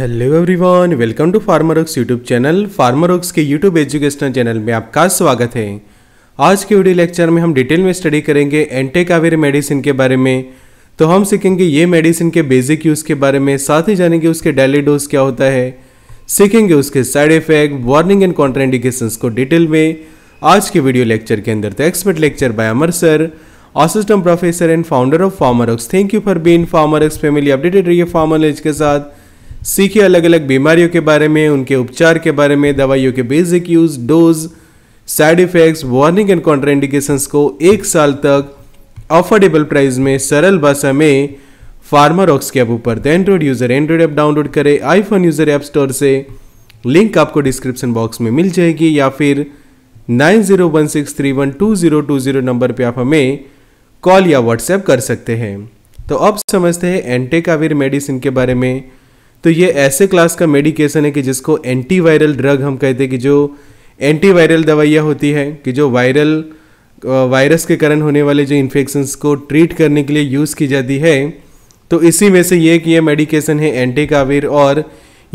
hello everyone welcome to Pharmarocks YouTube channel Pharmarocks के YouTube educational channel में आपका स्वागत है आज के वीडियो लेक्चर में हम डिटेल में स्टडी करेंगे एंटेकावेर मेडिसिन e के बारे में तो हम सीखेंगे ये मेडिसिन के बेसिक यूज़ के बारे में साथ ही जानेंगे उसके डेली डोज क्या होता है सीखेंगे उसके side effect warning and contraindication को डिटेल में आज के वीडियो लेक्चर के अंदर तो expert lecture by Amar sir assistant professor and founder of Pharmarocks thank you for being Pharmarocks family updated रहिए फार्मर के साथ सीखे अलग अलग बीमारियों के बारे में उनके उपचार के बारे में दवाइयों के basic use dose side effects warning and contraindications को एक साल तक अफोर्डेबल प्राइस में सरल भाषा में फार्मारॉक्स के ऐप ऊपर तो Android user Android app download करें आईफोन यूज़र ऐप स्टोर से लिंक आपको डिस्क्रिप्शन बॉक्स में मिल जाएगी या फिर nine zero one six three one two zero two zero number पर आप हमें कॉल या व्हाट्सएप कर सकते हैं तो अब समझते हैं एंटेकावीर मेडिसिन के बारे में तो ये ऐसे क्लास का मेडिकेशन है कि जिसको एंटीवायरल ड्रग हम कहते हैं कि जो एंटीवायरल दवाइयाँ होती हैं कि जो वायरल वायरस के कारण होने वाले जो इन्फेक्शंस को ट्रीट करने के लिए यूज़ की जाती है तो इसी में से ये कि ये मेडिकेशन है एंटी काविर और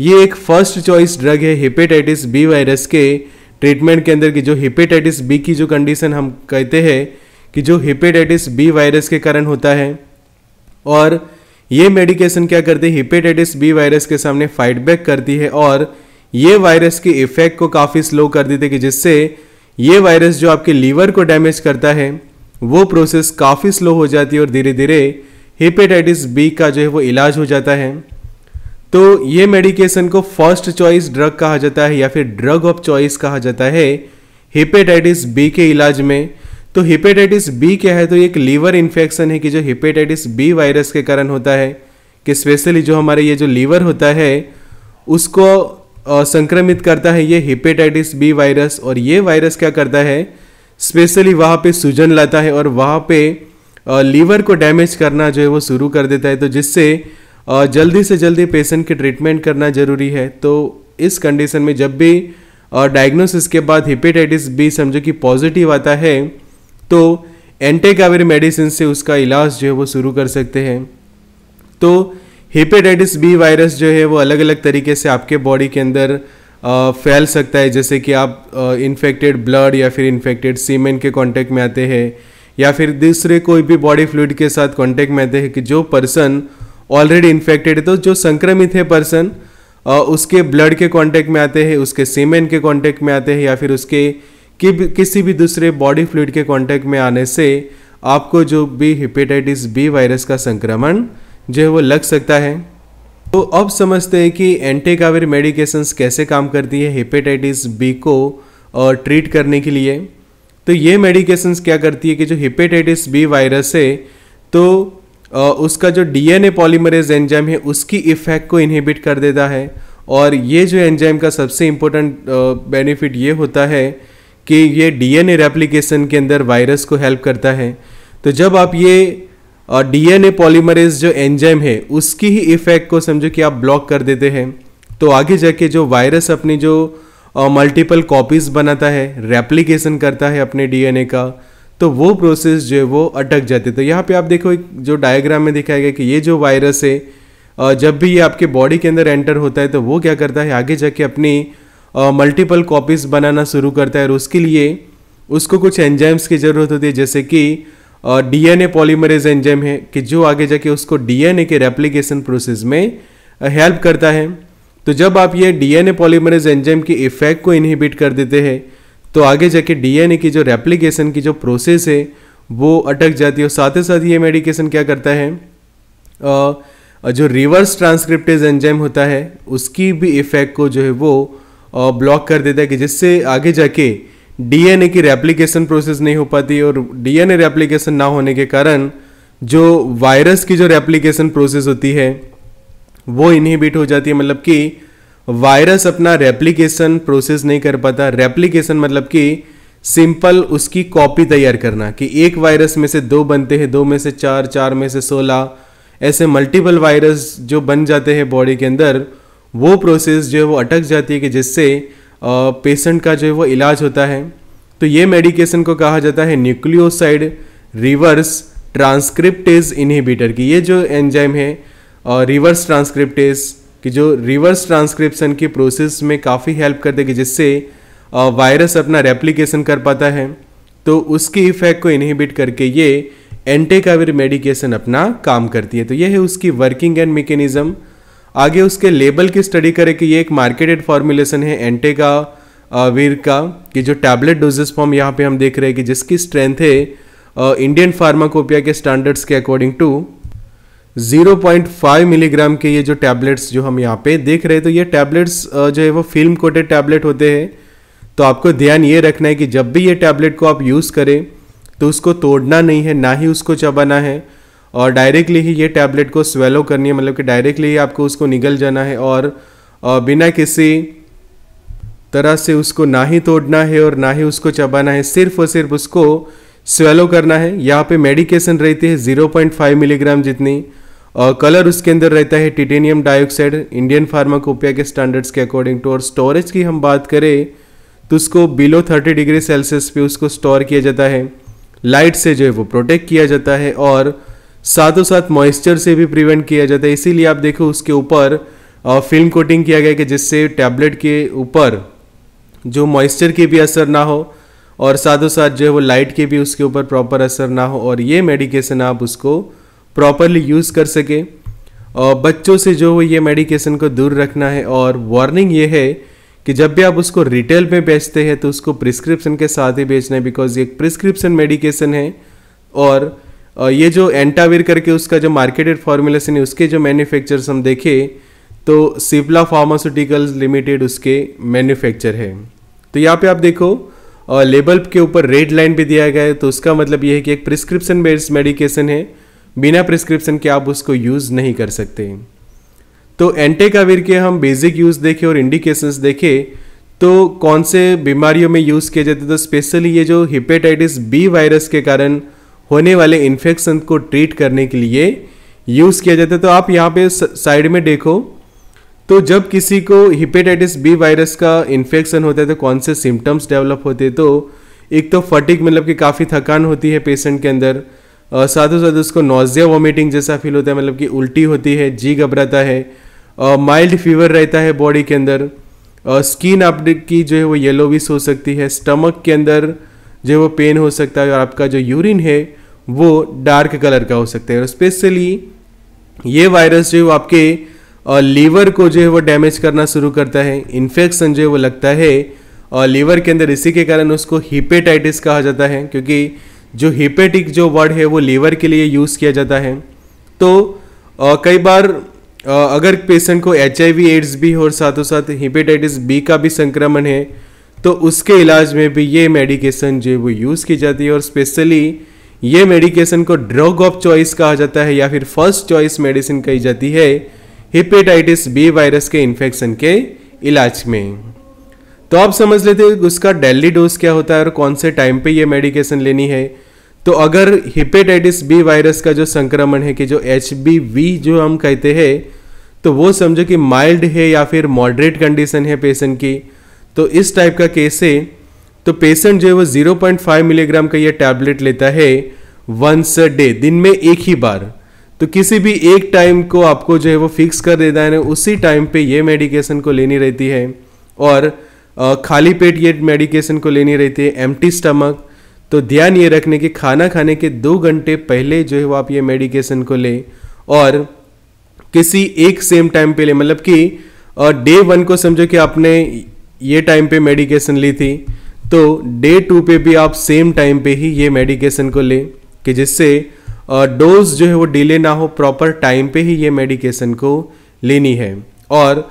ये एक फर्स्ट चॉइस ड्रग है हेपेटाइटिस बी वायरस के ट्रीटमेंट के अंदर की जो हेपेटाइटिस बी की जो कंडीशन हम कहते हैं कि जो हेपेटाइटिस बी वायरस के कारण होता है और ये मेडिकेशन क्या करती है हिपेटाइटिस बी वायरस के सामने फाइट बैक करती है और ये वायरस के इफेक्ट को काफ़ी स्लो कर देते कि जिससे ये वायरस जो आपके लीवर को डैमेज करता है वो प्रोसेस काफ़ी स्लो हो जाती है और धीरे धीरे हेपेटाइटिस बी का जो है वो इलाज हो जाता है तो ये मेडिकेशन को फर्स्ट चॉइस ड्रग कहा जाता है या फिर ड्रग ऑफ चॉइस कहा जाता है हेपेटाइटिस बी के इलाज में तो हिपेटाइटिस बी क्या है तो एक लीवर इन्फेक्शन है कि जो हिपेटाइटिस बी वायरस के कारण होता है कि स्पेशली जो हमारे ये जो लीवर होता है उसको संक्रमित करता है ये हिपेटाइटिस बी वायरस और ये वायरस क्या करता है स्पेशली वहाँ पे सूजन लाता है और वहाँ पे लीवर को डैमेज करना जो है वो शुरू कर देता है तो जिससे जल्दी से जल्दी पेशेंट की ट्रीटमेंट करना ज़रूरी है तो इस कंडीशन में जब भी डायग्नोसिस के बाद हिपेटाइटिस बी समझो कि पॉजिटिव आता है तो एंटेकावेर मेडिसिन से उसका इलाज जो है वो शुरू कर सकते हैं तो हेपेटाइटिस बी वायरस जो है वो अलग अलग तरीके से आपके बॉडी के अंदर फैल सकता है जैसे कि आप इन्फेक्टेड ब्लड या फिर इन्फेक्टेड सीमेंट के कांटेक्ट में आते हैं या फिर दूसरे कोई भी बॉडी फ्लूड के साथ कांटेक्ट में आते हैं कि जो पर्सन ऑलरेडी इन्फेक्टेड है तो जो संक्रमित है पर्सन उसके ब्लड के कांटेक्ट में आते हैं उसके सीमेंट के कांटेक्ट में आते हैं या फिर उसके कि किसी भी दूसरे बॉडी फ्लूड के कांटेक्ट में आने से आपको जो भी हेपेटाइटिस बी वायरस का संक्रमण जो है वो लग सकता है तो अब समझते हैं कि एंटीकावेर मेडिकेशंस कैसे काम करती है हेपेटाइटिस बी को और ट्रीट करने के लिए तो ये मेडिकेशंस क्या करती है कि जो हेपेटाइटिस बी वायरस है तो उसका जो डीएनए पॉलीमरेज एंजाइम है उसकी इफेक्ट को इनहिबिट कर देता है और ये जो एंजाइम का सबसे इम्पोर्टेंट बेनिफिट ये होता है कि ये डीएनए रेप्लिकेशन के अंदर वायरस को हेल्प करता है तो जब आप ये डीएनए पॉलीमरेज जो एंजाइम है उसकी ही इफेक्ट को समझो कि आप ब्लॉक कर देते हैं तो आगे जाके जो वायरस अपनी जो मल्टीपल कॉपीज़ बनाता है रेप्लिकेशन करता है अपने डीएनए का तो वो प्रोसेस जो है वो अटक जाते तो यहाँ पे आप देखो जो डायग्राम में दिखाया गया कि ये जो वायरस है जब भी ये आपके बॉडी के अंदर एंटर होता है तो वो क्या करता है आगे जाके अपनी मल्टीपल कॉपीज बनाना शुरू करता है और उसके लिए उसको कुछ एंजाइम्स की ज़रूरत होती है जैसे कि डीएनए पॉलीमरेज एंजाइम है कि जो आगे जाके उसको डीएनए के रेप्लिकेशन प्रोसेस में हेल्प करता है तो जब आप ये डीएनए पॉलीमरेज एंजाइम के इफेक्ट को इनहिबिट कर देते हैं तो आगे जाके डीएनए की जो रेप्लिकेशन की जो प्रोसेस है वो अटक जाती है और साथ ही साथ ये मेडिकेशन क्या करता है जो रिवर्स ट्रांसक्रिप्टेज एंजाइम होता है उसकी भी इफेक्ट को जो है वो ब्लॉक कर देता है कि जिससे आगे जाके डीएनए की रेप्लिकेशन प्रोसेस नहीं हो पाती और डीएनए रेप्लिकेशन ना होने के कारण जो वायरस की जो रेप्लिकेशन प्रोसेस होती है वो इनहिबिट हो जाती है मतलब कि वायरस अपना रेप्लिकेशन प्रोसेस नहीं कर पाता रेप्लिकेशन मतलब कि सिंपल उसकी कॉपी तैयार करना कि एक वायरस में से दो बनते हैं दो में से चार चार में से सोलह ऐसे मल्टीपल वायरस जो बन जाते हैं बॉडी के अंदर वो प्रोसेस जो है वो अटक जाती है कि जिससे पेशेंट का जो है वो इलाज होता है तो ये मेडिकेशन को कहा जाता है न्यूक्लियोसाइड रिवर्स ट्रांसक्रिप्टेज इनहिबिटर की ये जो एंजाइम है और रिवर्स ट्रांसक्रिप्टेज कि जो रिवर्स ट्रांसक्रिप्शन की प्रोसेस में काफ़ी हेल्प कर देगी जिससे वायरस अपना रेप्लिकेशन कर पाता है तो उसकी इफेक्ट को इनहिबिट करके ये एंटेकाविर मेडिकेशन अपना काम करती है तो ये है उसकी वर्किंग एंड मेकेनिज़म आगे उसके लेबल की स्टडी करें कि ये एक मार्केटेड फॉर्मुलेशन है एंटेगा वीर का कि जो टैबलेट डोजेस फॉर्म यहाँ पे हम देख रहे हैं कि जिसकी स्ट्रेंथ है इंडियन फार्माकोपिया के स्टैंडर्ड्स के अकॉर्डिंग टू 0.5 मिलीग्राम के ये जो टैबलेट्स जो हम यहाँ पे देख रहे हैं तो ये टैबलेट्स जो है वो फिल्म कोटेड टैबलेट होते हैं तो आपको ध्यान ये रखना है कि जब भी ये टैबलेट को आप यूज़ करें तो उसको तोड़ना नहीं है ना ही उसको चबाना है और डायरेक्टली ही ये टैबलेट को स्वेलो करनी है मतलब कि डायरेक्टली ही आपको उसको निगल जाना है और बिना किसी तरह से उसको ना ही तोड़ना है और ना ही उसको चबाना है सिर्फ और सिर्फ उसको स्वेलो करना है यहाँ पे मेडिकेशन रहती है 0.5 मिलीग्राम जितनी और कलर उसके अंदर रहता है टिटेनियम डाइऑक्साइड इंडियन फार्माकोपिया के स्टैंडर्ड्स के अकॉर्डिंग टू और स्टोरेज की हम बात करें तो उसको बिलो 30 डिग्री सेल्सियस पे उसको स्टोर किया जाता है लाइट से जो है वो प्रोटेक्ट किया जाता है और साथों साथ मॉइस्चर से भी प्रिवेंट किया जाता है इसीलिए आप देखो उसके ऊपर फिल्म कोटिंग किया गया कि जिससे टैबलेट के ऊपर जो मॉइस्चर के भी असर ना हो और साथों साथ जो है वो लाइट के भी उसके ऊपर प्रॉपर असर ना हो और ये मेडिकेशन आप उसको प्रॉपरली यूज़ कर सकें और बच्चों से जो ये मेडिकेशन को दूर रखना है और वार्निंग ये है कि जब भी आप उसको रिटेल में बेचते हैं तो उसको प्रिस्क्रिप्शन के साथ ही बेचना है बिकॉज ये प्रिस्क्रिप्शन मेडिकेशन है और ये जो एंटाविर करके उसका जो मार्केटेड फॉर्मुलेशन है उसके जो मैन्युफैक्चर्स हम देखें तो सिप्ला फार्मास्यूटिकल्स लिमिटेड उसके मैन्युफैक्चर है तो यहाँ पे आप देखो लेबल के ऊपर रेड लाइन भी दिया गया है तो उसका मतलब ये है कि एक प्रिस्क्रिप्शन बेस्ड मेडिकेशन है बिना प्रिस्क्रिप्शन के आप उसको यूज़ नहीं कर सकते तो एंटेकावीर के हम बेसिक यूज़ देखें और इंडिकेशंस देखें तो कौन से बीमारियों में यूज़ किए जाते तो स्पेशली ये जो हिपेटाइटिस बी वायरस के कारण होने वाले इन्फेक्शन को ट्रीट करने के लिए यूज़ किया जाता है तो आप यहाँ पे साइड में देखो तो जब किसी को हिपेटाइटिस बी वायरस का इन्फेक्शन होता है तो कौन से सिम्टम्स डेवलप होते हैं तो एक तो फटिक मतलब कि काफ़ी थकान होती है पेशेंट के अंदर साथ साथ उसको नोजिया वॉमिटिंग जैसा फील होता है मतलब कि उल्टी होती है जी घबराता है माइल्ड फीवर रहता है बॉडी के अंदर स्किन आपकी जो है वो येलोविश हो सकती है स्टमक के अंदर जो वो पेन हो सकता है और आपका जो यूरिन है वो डार्क कलर का हो सकता है और स्पेशली ये वायरस जो है वो आपके लीवर को जो है वो डैमेज करना शुरू करता है इन्फेक्शन जो है वो लगता है और लीवर के अंदर इसी के कारण उसको हिपेटाइटिस कहा जाता है क्योंकि जो हिपेटिक जो वर्ड है वो लीवर के लिए यूज़ किया जाता है तो आ, कई बार आ, अगर पेशेंट को एच एड्स भी और साथों साथ हिपेटाइटिस बी का भी संक्रमण है तो उसके इलाज में भी ये मेडिकेशन जो है वो यूज़ की जाती है और स्पेशली ये मेडिकेशन को ड्रग ऑफ चॉइस कहा जाता है या फिर फर्स्ट चॉइस मेडिसिन कही जाती है हिपेटाइटिस बी वायरस के इन्फेक्शन के इलाज में तो आप समझ लेते हैं उसका डेली डोज क्या होता है और कौन से टाइम पे ये मेडिकेशन लेनी है तो अगर हिपेटाइटिस बी वायरस का जो संक्रमण है कि जो एच जो हम कहते हैं तो वो समझो कि माइल्ड है या फिर मॉडरेट कंडीशन है पेशेंट की तो इस टाइप का केस है तो पेशेंट जो है वो 0.5 मिलीग्राम का ये टैबलेट लेता है वंस अ डे दिन में एक ही बार तो किसी भी एक टाइम को आपको जो है वो फिक्स कर देता है उसी टाइम पे ये मेडिकेशन को लेनी रहती है और खाली पेट ये मेडिकेशन को लेनी रहती है एम स्टमक तो ध्यान ये रखने कि खाना खाने के दो घंटे पहले जो है वो आप ये मेडिकेशन को ले और किसी एक सेम टाइम पे ले मतलब कि डे वन को समझो कि आपने ये टाइम पे मेडिकेशन ली थी तो डे टू पे भी आप सेम टाइम पे ही ये मेडिकेशन को लें कि जिससे डोज जो है वो डिले ना हो प्रॉपर टाइम पे ही ये मेडिकेशन को लेनी है और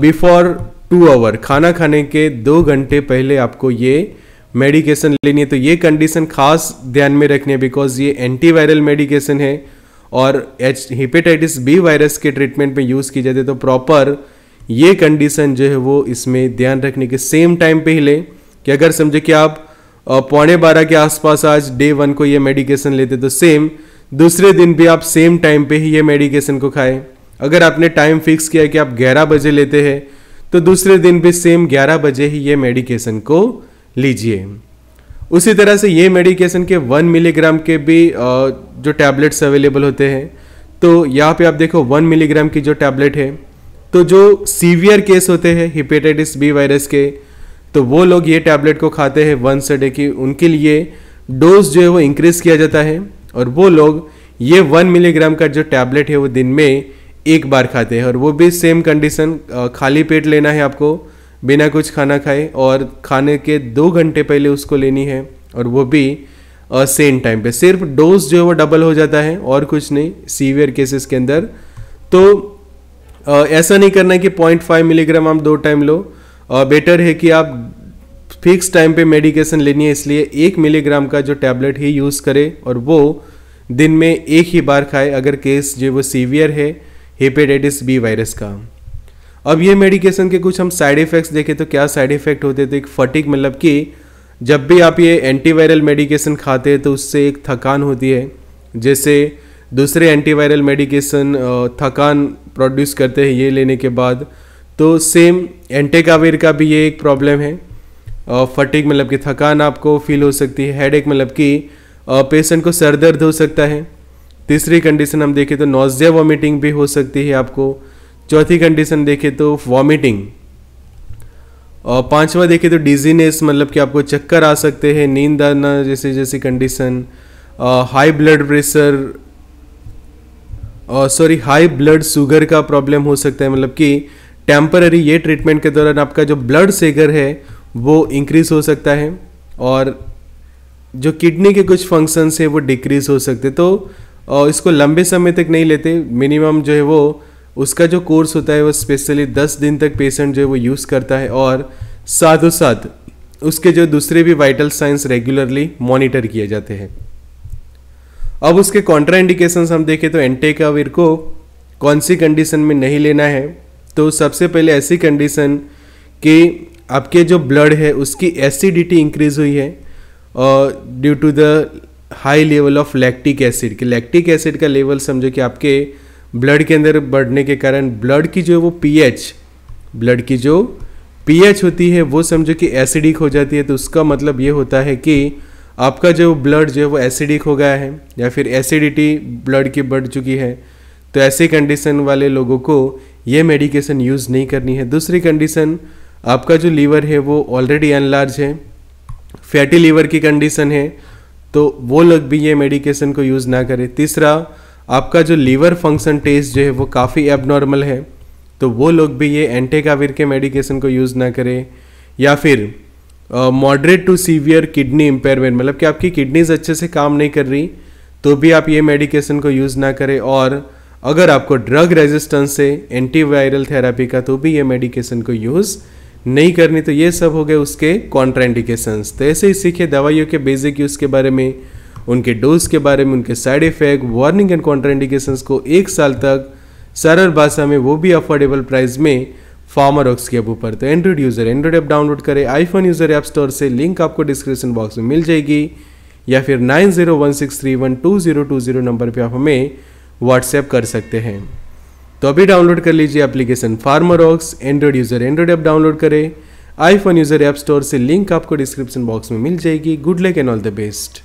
बिफोर टू आवर खाना खाने के दो घंटे पहले आपको ये मेडिकेशन लेनी है तो ये कंडीशन खास ध्यान में रखनी है बिकॉज ये एंटीवायरल मेडिकेशन है और एच हिपेटाइटिस बी वायरस के ट्रीटमेंट में यूज़ की जाती है तो प्रॉपर ये कंडीशन जो है वो इसमें ध्यान रखने के सेम टाइम पे ही लें कि अगर समझे कि आप पौने बारह के आसपास आज डे वन को ये मेडिकेशन लेते तो सेम दूसरे दिन भी आप सेम टाइम पे ही ये मेडिकेशन को खाएं अगर आपने टाइम फिक्स किया कि आप ग्यारह बजे लेते हैं तो दूसरे दिन भी सेम ग्यारह बजे ही ये मेडिकेशन को लीजिए उसी तरह से ये मेडिकेशन के वन मिलीग्राम के भी जो टैबलेट्स अवेलेबल होते हैं तो यहाँ पे आप देखो वन मिलीग्राम की जो टैबलेट है तो जो सीवियर केस होते हैं हिपेटाइटिस बी वायरस के तो वो लोग ये टैबलेट को खाते हैं वंस अ डे की उनके लिए डोज जो है वो इंक्रीज किया जाता है और वो लोग ये वन मिलीग्राम का जो टैबलेट है वो दिन में एक बार खाते हैं और वो भी सेम कंडीशन खाली पेट लेना है आपको बिना कुछ खाना खाए और खाने के दो घंटे पहले उसको लेनी है और वो भी सेम टाइम पे सिर्फ डोज जो है वो डबल हो जाता है और कुछ नहीं सीवियर केसेस के अंदर तो ऐसा नहीं करना है कि पॉइंट फाइव मिलीग्राम आप दो टाइम लो आ, बेटर है कि आप फिक्स टाइम पे मेडिकेशन लेनी है इसलिए एक मिलीग्राम का जो टैबलेट ही यूज़ करें और वो दिन में एक ही बार खाए अगर केस जो वो सीवियर है हेपेटाइटिस बी वायरस का अब ये मेडिकेशन के कुछ हम साइड इफ़ेक्ट्स देखें तो क्या साइड इफ़ेक्ट होते थे तो एक फटिक मतलब कि जब भी आप ये एंटीवायरल मेडिकेशन खाते हैं तो उससे एक थकान होती है जैसे दूसरे एंटीवायरल मेडिकेशन थकान प्रोड्यूस करते हैं ये लेने के बाद तो सेम एंटेकावेर का भी ये एक प्रॉब्लम है फटिक मतलब कि थकान आपको फील हो सकती है हेड मतलब कि पेशेंट को सर दर्द हो सकता है तीसरी कंडीशन हम देखें तो नोजिया वॉमिटिंग भी हो सकती है आपको चौथी कंडीशन देखें तो वॉमिटिंग और पांचवा देखें तो डिजीनेस मतलब कि आपको चक्कर आ सकते हैं नींद आना जैसे जैसी condition high blood pressure sorry high blood sugar का प्रॉब्लम हो सकता है मतलब कि टेम्पररी ये ट्रीटमेंट के दौरान आपका जो ब्लड सेगर है वो इंक्रीज हो सकता है और जो किडनी के कुछ फंक्शंस है वो डिक्रीज हो सकते तो इसको लंबे समय तक नहीं लेते मिनिमम जो है वो उसका जो कोर्स होता है वो स्पेशली दस दिन तक पेशेंट जो है वो यूज़ करता है और साथों साथ उसके जो दूसरे भी वाइटल साइंस रेगुलरली मॉनिटर किए जाते हैं अब उसके कॉन्ट्रा इंडिकेशन हम देखें तो एंटेकाविर को कौन सी कंडीशन में नहीं लेना है तो सबसे पहले ऐसी कंडीशन कि आपके जो ब्लड है उसकी एसिडिटी इंक्रीज हुई है due to the high level of lactic acid कि लैक्टिक एसिड का लेवल समझो कि आपके ब्लड के अंदर बढ़ने के कारण ब्लड की जो वो पीएच ब्लड की जो पीएच होती है वो समझो कि एसिडिक हो जाती है तो उसका मतलब ये होता है कि आपका जो ब्लड जो है वो एसिडिक हो गया है या फिर एसिडिटी ब्लड की बढ़ चुकी है तो ऐसे कंडीशन वाले लोगों को ये मेडिकेशन यूज़ नहीं करनी है दूसरी कंडीशन आपका जो लीवर है वो ऑलरेडी अनलार्ज है फैटी लीवर की कंडीशन है तो वो लोग भी ये मेडिकेशन को यूज़ ना करें तीसरा आपका जो लीवर फंक्शन टेस्ट जो है वो काफ़ी एबनॉर्मल है तो वो लोग भी ये एंटेकाविर के मेडिकेशन को यूज़ ना करें या फिर moderate to severe kidney impairment मतलब कि आपकी किडनीज अच्छे से काम नहीं कर रही तो भी आप ये मेडिकेशन को यूज़ ना करें और अगर आपको ड्रग रेजिस्टेंस है एंटीवायरल थेरापी का तो भी ये मेडिकेशन को यूज़ नहीं करनी तो ये सब हो गए उसके कॉन्ट्राइंडिकेशंस तो ऐसे ही सीखे दवाइयों के बेसिक यूज़ के बारे में उनके डोज के बारे में उनके side effect warning and contraindications को एक साल तक सरल भाषा में वो भी अफोर्डेबल प्राइस में फार्मर ऑक्स के ऊपर तो Android user Android app download करें आईफोन यूज़र ऐप स्टोर से लिंक आपको डिस्क्रिप्शन बॉक्स में मिल जाएगी या फिर nine zero one six three one two zero two zero number पर आप हमें व्हाट्सएप कर सकते हैं तो अभी डाउनलोड कर लीजिए एप्लीकेशन फार्मर ऑक्स Android user Android app download करें आईफोन यूज़र ऐप स्टोर से लिंक आपको डिस्क्रिप्शन बॉक्स में मिल जाएगी good luck and all the best